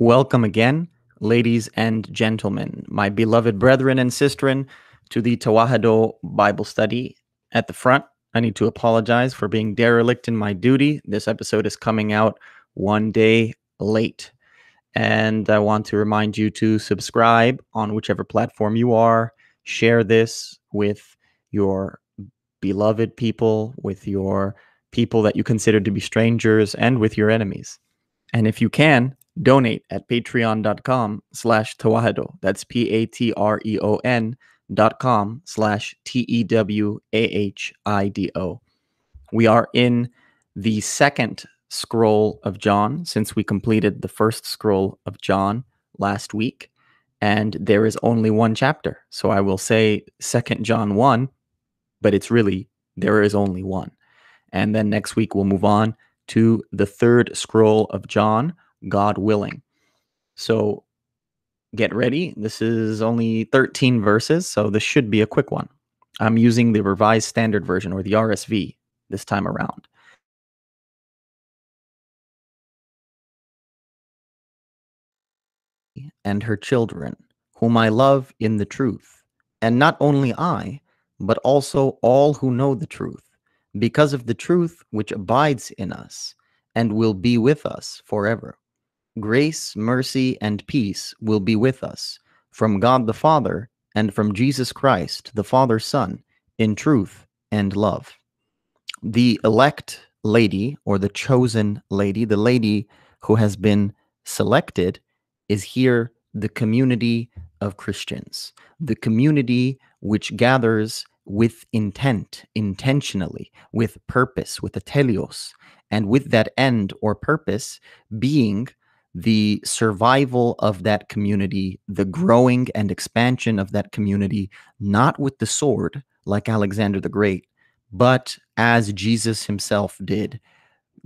Welcome again, ladies and gentlemen, my beloved brethren and sistren, to the Tawahado Bible study. At the front, I need to apologize for being derelict in my duty. This episode is coming out one day late. And I want to remind you to subscribe on whichever platform you are. Share this with your beloved people, with your people that you consider to be strangers, and with your enemies. And if you can, Donate at patreon.com slash Tawahado. That's P-A-T-R-E-O-N dot com slash T-E-W-A-H-I-D-O. We are in the second scroll of John since we completed the first scroll of John last week. And there is only one chapter. So I will say second John 1, but it's really there is only one. And then next week we'll move on to the third scroll of John, God willing. So get ready. This is only 13 verses, so this should be a quick one. I'm using the Revised Standard Version or the RSV this time around. And her children, whom I love in the truth, and not only I, but also all who know the truth, because of the truth which abides in us and will be with us forever. Grace, mercy, and peace will be with us from God the Father and from Jesus Christ, the Father's Son, in truth and love. The elect lady or the chosen lady, the lady who has been selected, is here the community of Christians, the community which gathers with intent, intentionally, with purpose, with a telios, and with that end or purpose being the survival of that community, the growing and expansion of that community, not with the sword like Alexander the Great, but as Jesus himself did,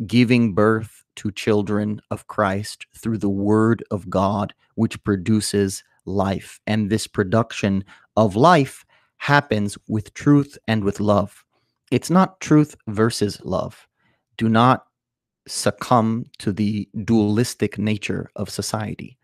giving birth to children of Christ through the word of God, which produces life. And this production of life happens with truth and with love. It's not truth versus love. Do not succumb to the dualistic nature of society.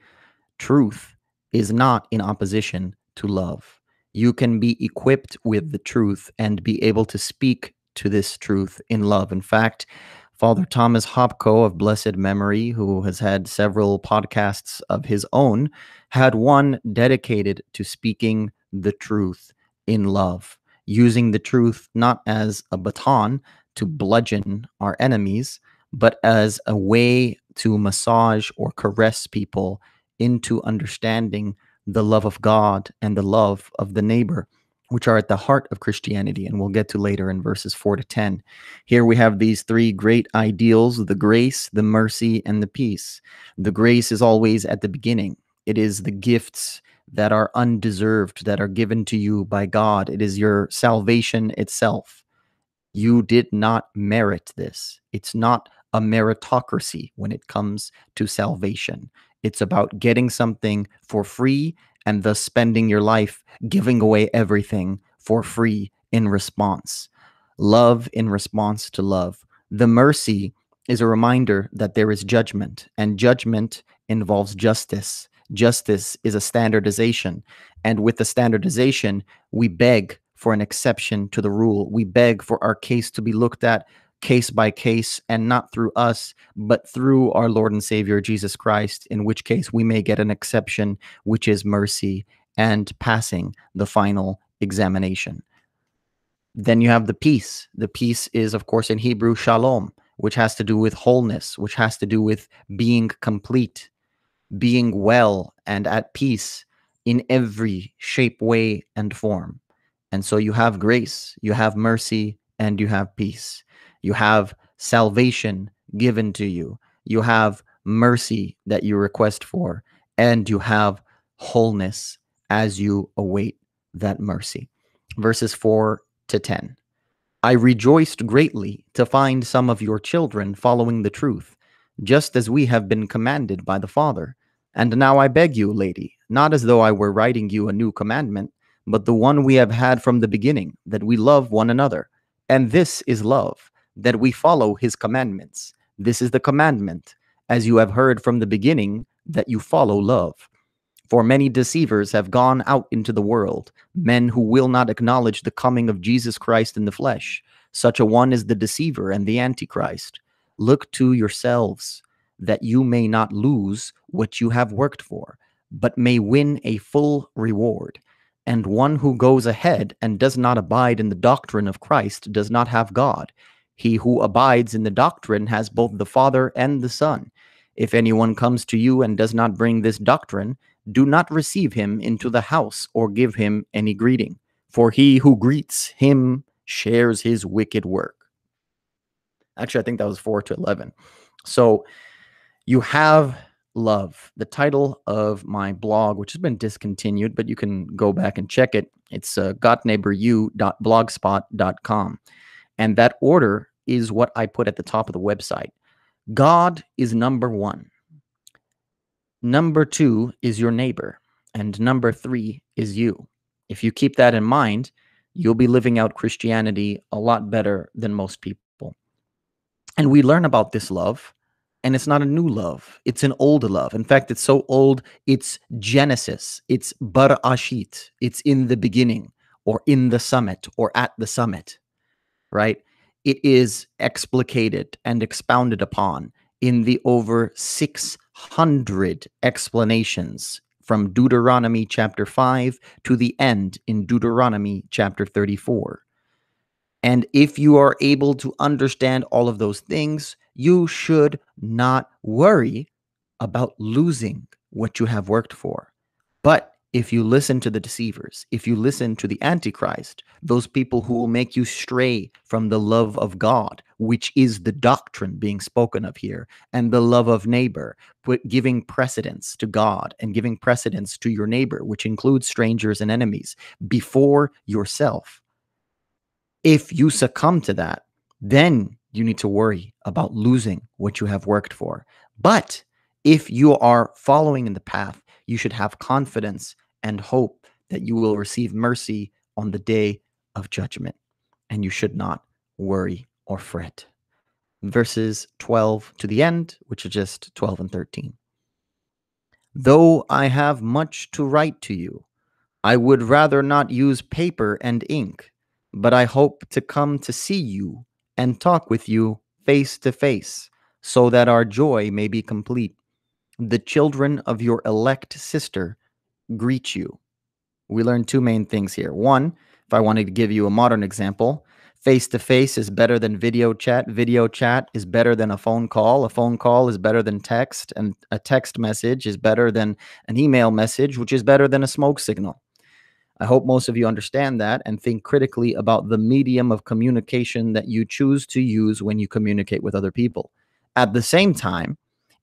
Truth is not in opposition to love. You can be equipped with the truth and be able to speak to this truth in love. In fact, Father Thomas Hopko of blessed memory, who has had several podcasts of his own, had one dedicated to speaking the truth in love, using the truth not as a baton to bludgeon our enemies, but as a way to massage or caress people into understanding the love of God and the love of the neighbor, which are at the heart of Christianity. And we'll get to later in verses 4 to 10. Here we have these three great ideals the grace, the mercy, and the peace. The grace is always at the beginning, it is the gifts that are undeserved, that are given to you by God. It is your salvation itself. You did not merit this. It's not a meritocracy when it comes to salvation. It's about getting something for free and thus spending your life giving away everything for free in response. Love in response to love. The mercy is a reminder that there is judgment, and judgment involves justice. Justice is a standardization. And with the standardization, we beg for an exception to the rule. We beg for our case to be looked at case by case and not through us, but through our Lord and Savior Jesus Christ, in which case we may get an exception, which is mercy and passing the final examination. Then you have the peace. The peace is, of course, in Hebrew, shalom, which has to do with wholeness, which has to do with being complete, being well and at peace in every shape, way, and form. And so you have grace, you have mercy, and you have peace. You have salvation given to you. You have mercy that you request for, and you have wholeness as you await that mercy. Verses 4 to 10. I rejoiced greatly to find some of your children following the truth, just as we have been commanded by the Father. And now I beg you, lady, not as though I were writing you a new commandment, but the one we have had from the beginning, that we love one another. And this is love that we follow his commandments. This is the commandment, as you have heard from the beginning, that you follow love. For many deceivers have gone out into the world, men who will not acknowledge the coming of Jesus Christ in the flesh. Such a one is the deceiver and the antichrist. Look to yourselves, that you may not lose what you have worked for, but may win a full reward. And one who goes ahead and does not abide in the doctrine of Christ does not have God. He who abides in the doctrine has both the Father and the Son. If anyone comes to you and does not bring this doctrine, do not receive him into the house or give him any greeting, for he who greets him shares his wicked work. Actually, I think that was 4 to 11. So you have love, the title of my blog, which has been discontinued, but you can go back and check it. It's uh, And that order is what I put at the top of the website. God is number one. Number two is your neighbor. And number three is you. If you keep that in mind, you'll be living out Christianity a lot better than most people. And we learn about this love, and it's not a new love, it's an old love. In fact, it's so old, it's Genesis, it's Bar Ashit, it's in the beginning, or in the summit, or at the summit, right? it is explicated and expounded upon in the over 600 explanations from Deuteronomy chapter 5 to the end in Deuteronomy chapter 34. And if you are able to understand all of those things, you should not worry about losing what you have worked for. But if you listen to the deceivers, if you listen to the Antichrist, those people who will make you stray from the love of God, which is the doctrine being spoken of here, and the love of neighbor, giving precedence to God and giving precedence to your neighbor, which includes strangers and enemies, before yourself. If you succumb to that, then you need to worry about losing what you have worked for. But if you are following in the path, you should have confidence and hope that you will receive mercy on the day of judgment, and you should not worry or fret. Verses 12 to the end, which are just 12 and 13. Though I have much to write to you, I would rather not use paper and ink, but I hope to come to see you and talk with you face to face, so that our joy may be complete. The children of your elect sister greet you. We learned two main things here. One, if I wanted to give you a modern example, face to face is better than video chat. Video chat is better than a phone call. A phone call is better than text. And a text message is better than an email message, which is better than a smoke signal. I hope most of you understand that and think critically about the medium of communication that you choose to use when you communicate with other people. At the same time,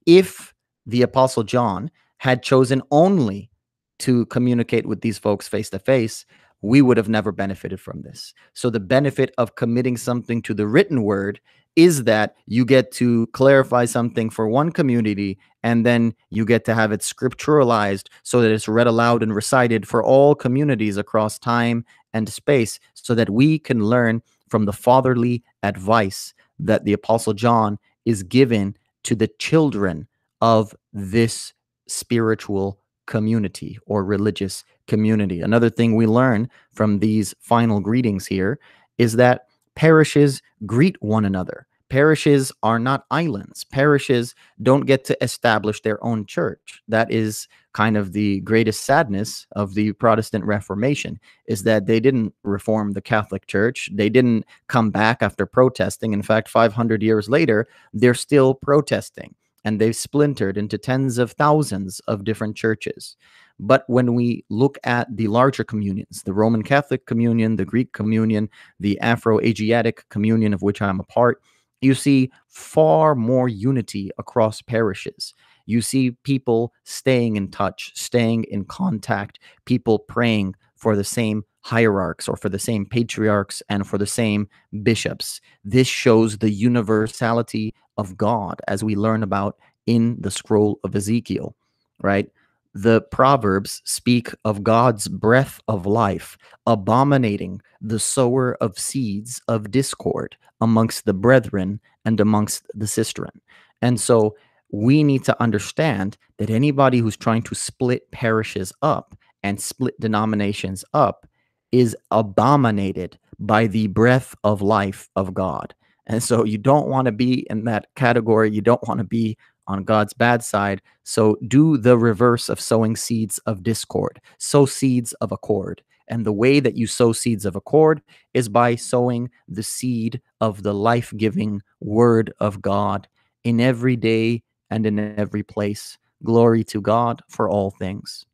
if the Apostle John had chosen only to communicate with these folks face to face, we would have never benefited from this. So the benefit of committing something to the written word is that you get to clarify something for one community and then you get to have it scripturalized so that it's read aloud and recited for all communities across time and space so that we can learn from the fatherly advice that the apostle John is given to the children of this spiritual community or religious community. Another thing we learn from these final greetings here is that parishes greet one another. Parishes are not islands. Parishes don't get to establish their own church. That is kind of the greatest sadness of the Protestant Reformation is that they didn't reform the Catholic Church. They didn't come back after protesting. In fact, 500 years later, they're still protesting and they've splintered into tens of thousands of different churches. But when we look at the larger communions, the Roman Catholic Communion, the Greek Communion, the Afro Asiatic Communion, of which I'm a part, you see far more unity across parishes. You see people staying in touch, staying in contact, people praying for the same hierarchs or for the same patriarchs and for the same bishops. This shows the universality of God as we learn about in the scroll of Ezekiel, right? The Proverbs speak of God's breath of life, abominating the sower of seeds of discord amongst the brethren and amongst the sistren. And so we need to understand that anybody who's trying to split parishes up and split denominations up is abominated by the breath of life of God. And so you don't want to be in that category. You don't want to be on God's bad side. So do the reverse of sowing seeds of discord, sow seeds of accord. And the way that you sow seeds of accord is by sowing the seed of the life giving word of God in every day and in every place. Glory to God for all things.